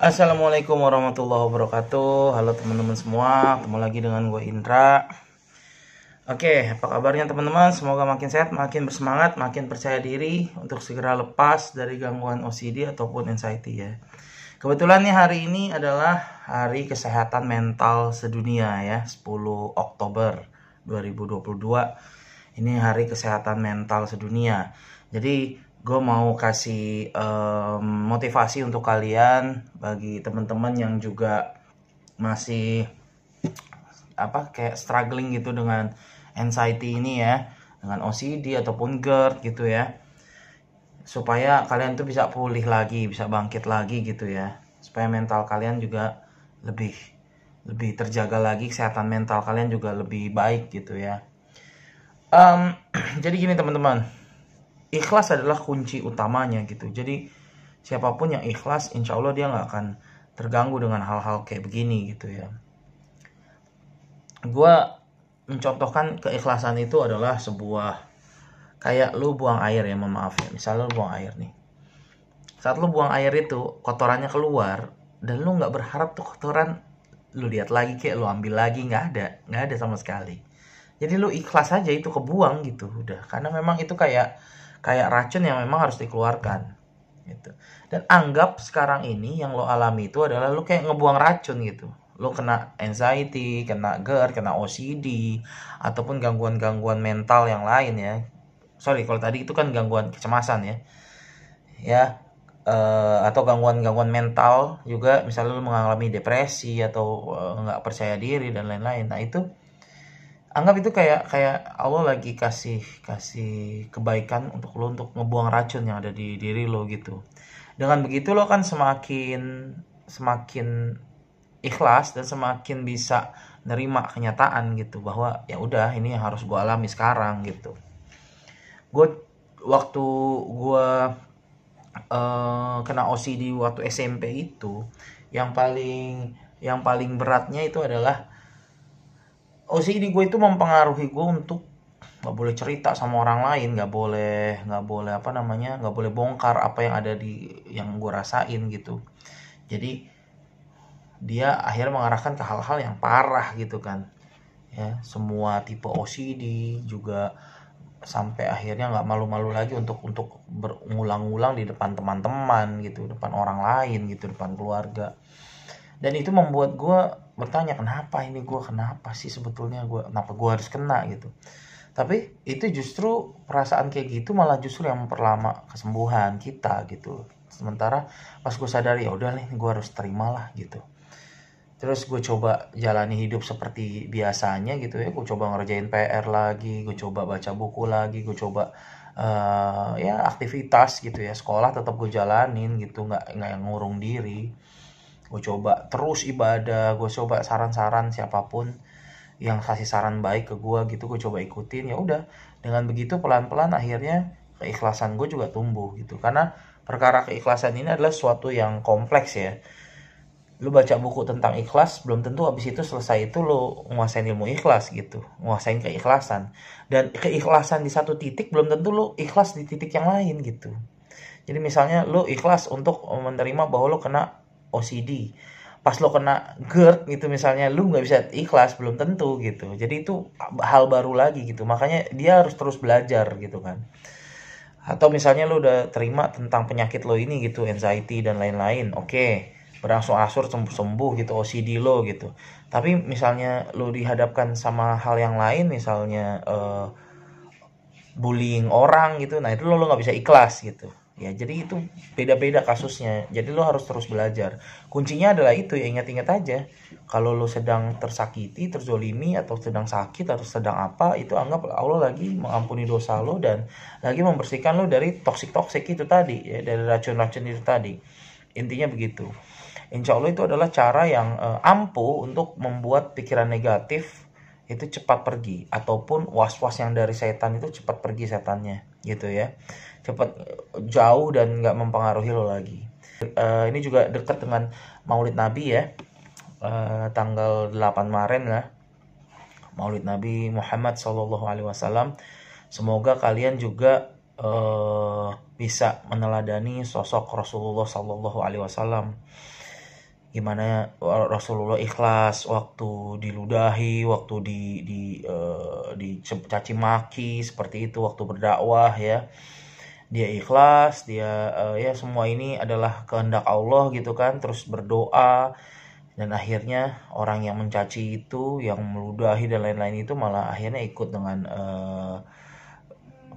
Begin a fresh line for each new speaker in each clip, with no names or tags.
Assalamualaikum warahmatullahi wabarakatuh Halo teman-teman semua Ketemu lagi dengan gue Indra Oke apa kabarnya teman-teman Semoga makin sehat, makin bersemangat Makin percaya diri untuk segera lepas Dari gangguan OCD ataupun anxiety ya Kebetulan nih hari ini adalah Hari Kesehatan Mental Sedunia ya 10 Oktober 2022 Ini hari kesehatan mental sedunia Jadi gue mau kasih um, motivasi untuk kalian bagi teman-teman yang juga masih apa kayak struggling gitu dengan anxiety ini ya dengan OCD ataupun GERD gitu ya supaya kalian tuh bisa pulih lagi bisa bangkit lagi gitu ya supaya mental kalian juga lebih lebih terjaga lagi kesehatan mental kalian juga lebih baik gitu ya um, jadi gini teman-teman ikhlas adalah kunci utamanya gitu jadi siapapun yang ikhlas insya Allah dia nggak akan terganggu dengan hal-hal kayak begini gitu ya gue mencontohkan keikhlasan itu adalah sebuah kayak lu buang air ya mohon maaf ya misalnya lu buang air nih saat lu buang air itu kotorannya keluar dan lu nggak berharap tuh kotoran lu lihat lagi kayak lu ambil lagi nggak ada nggak ada sama sekali jadi lu ikhlas aja itu kebuang gitu udah karena memang itu kayak kayak racun yang memang harus dikeluarkan gitu dan anggap sekarang ini yang lo alami itu adalah lo kayak ngebuang racun gitu lo kena anxiety kena GER kena OCD ataupun gangguan-gangguan mental yang lain ya sorry kalau tadi itu kan gangguan kecemasan ya ya uh, atau gangguan-gangguan mental juga misalnya lu mengalami depresi atau eh, nggak uh, percaya diri dan lain-lain nah itu anggap itu kayak kayak Allah lagi kasih kasih kebaikan untuk lo untuk ngebuang racun yang ada di diri lo gitu dengan begitu lo kan semakin semakin ikhlas dan semakin bisa nerima kenyataan gitu bahwa ya udah ini yang harus gue alami sekarang gitu gue waktu gue uh, kena OCD waktu SMP itu yang paling yang paling beratnya itu adalah OCD gue itu mempengaruhi gue untuk nggak boleh cerita sama orang lain nggak boleh nggak boleh apa namanya nggak boleh bongkar apa yang ada di yang gue rasain gitu jadi dia akhirnya mengarahkan ke hal-hal yang parah gitu kan ya semua tipe OCD juga sampai akhirnya nggak malu-malu lagi untuk untuk berulang-ulang di depan teman-teman gitu depan orang lain gitu depan keluarga dan itu membuat gue bertanya kenapa ini gue kenapa sih sebetulnya gue kenapa gue harus kena gitu tapi itu justru perasaan kayak gitu malah justru yang memperlama kesembuhan kita gitu sementara pas gue sadari ya udah nih gue harus terimalah gitu terus gue coba jalani hidup seperti biasanya gitu ya gue coba ngerjain PR lagi gue coba baca buku lagi gue coba uh, ya aktivitas gitu ya sekolah tetap gue jalanin gitu nggak nggak ngurung diri gue coba terus ibadah gue coba saran-saran siapapun yang kasih saran baik ke gue gitu gue coba ikutin ya udah dengan begitu pelan-pelan akhirnya keikhlasan gue juga tumbuh gitu karena perkara keikhlasan ini adalah suatu yang kompleks ya lu baca buku tentang ikhlas belum tentu habis itu selesai itu lu nguasain ilmu ikhlas gitu nguasain keikhlasan dan keikhlasan di satu titik belum tentu lu ikhlas di titik yang lain gitu jadi misalnya lu ikhlas untuk menerima bahwa lu kena OCD pas lo kena GERD gitu misalnya lu nggak bisa ikhlas belum tentu gitu jadi itu hal baru lagi gitu makanya dia harus terus belajar gitu kan atau misalnya lu udah terima tentang penyakit lo ini gitu anxiety dan lain-lain oke okay, berangsur-angsur sembuh sembuh gitu OCD lo gitu tapi misalnya lo dihadapkan sama hal yang lain misalnya uh, bullying orang gitu nah itu lo lo nggak bisa ikhlas gitu ya jadi itu beda-beda kasusnya jadi lo harus terus belajar kuncinya adalah itu ya ingat-ingat aja kalau lo sedang tersakiti terzolimi atau sedang sakit atau sedang apa itu anggap Allah lagi mengampuni dosa lo dan lagi membersihkan lo dari toksik toksik itu tadi ya, dari racun-racun itu tadi intinya begitu Insya Allah itu adalah cara yang uh, ampuh untuk membuat pikiran negatif itu cepat pergi ataupun was-was yang dari setan itu cepat pergi setannya gitu ya cepat eh, jauh dan nggak mempengaruhi lo lagi. Uh, ini juga dekat dengan Maulid Nabi ya, uh, tanggal 8 Maret lah. Maulid Nabi Muhammad Shallallahu Alaihi Wasallam. Semoga kalian juga uh, bisa meneladani sosok Rasulullah Shallallahu Alaihi Wasallam. Gimana Rasulullah ikhlas waktu diludahi, waktu di di uh, dicaci maki seperti itu, waktu berdakwah ya dia ikhlas dia uh, ya semua ini adalah kehendak Allah gitu kan terus berdoa dan akhirnya orang yang mencaci itu yang meludahi dan lain-lain itu malah akhirnya ikut dengan uh,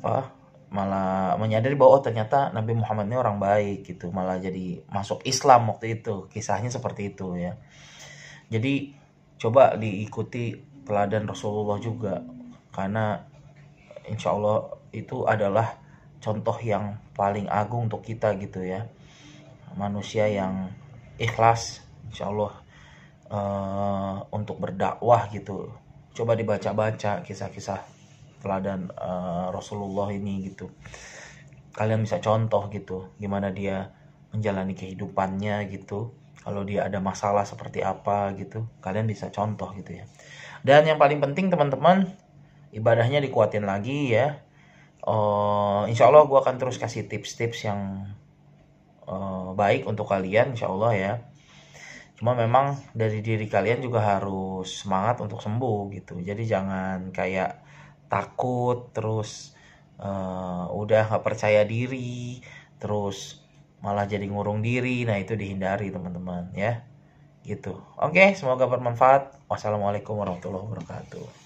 apa malah menyadari bahwa oh, ternyata Nabi Muhammad ini orang baik gitu malah jadi masuk Islam waktu itu kisahnya seperti itu ya jadi coba diikuti teladan Rasulullah juga karena insya Allah itu adalah contoh yang paling agung untuk kita gitu ya manusia yang ikhlas insya Allah uh, eh, untuk berdakwah gitu coba dibaca-baca kisah-kisah teladan uh, Rasulullah ini gitu kalian bisa contoh gitu gimana dia menjalani kehidupannya gitu kalau dia ada masalah seperti apa gitu kalian bisa contoh gitu ya dan yang paling penting teman-teman ibadahnya dikuatin lagi ya uh, insya Allah gue akan terus kasih tips-tips yang uh, baik untuk kalian insya Allah ya cuma memang dari diri kalian juga harus semangat untuk sembuh gitu jadi jangan kayak takut terus uh, udah gak percaya diri terus malah jadi ngurung diri nah itu dihindari teman-teman ya gitu oke semoga bermanfaat wassalamualaikum warahmatullahi wabarakatuh